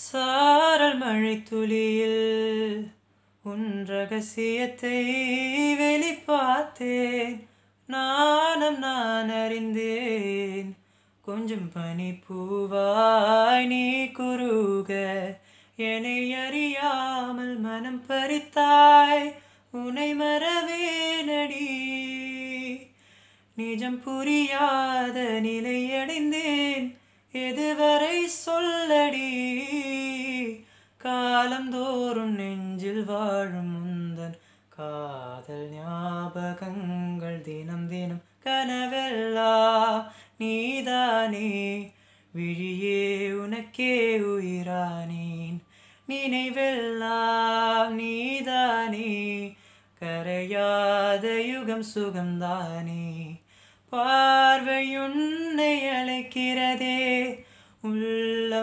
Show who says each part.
Speaker 1: சாரல் மழை துளியில் உன் ரகசியத்தை வெளிப்பார்த்தேன் நானும் நான் அறிந்தேன் கொஞ்சம் பனி பூவாய் நீ குருக என்னை அறியாமல் மனம் பறித்தாய் உனை மறவே நடி நிஜம் புரியாத நிலையடைந்தேன் எதுவரை சொ காலந்தோறும் நெஞ்சில் வாழும் முந்தன் காதல் ஞாபகங்கள் தினம் தினம் கனவெல்லா நீதானே விழியே உனக்கே உயிரானேன் நினைவெல்லா நீதானே கரையாத யுகம் சுகம்தானே பார்வையுன்னை அழைக்கிறதே உள்ளம்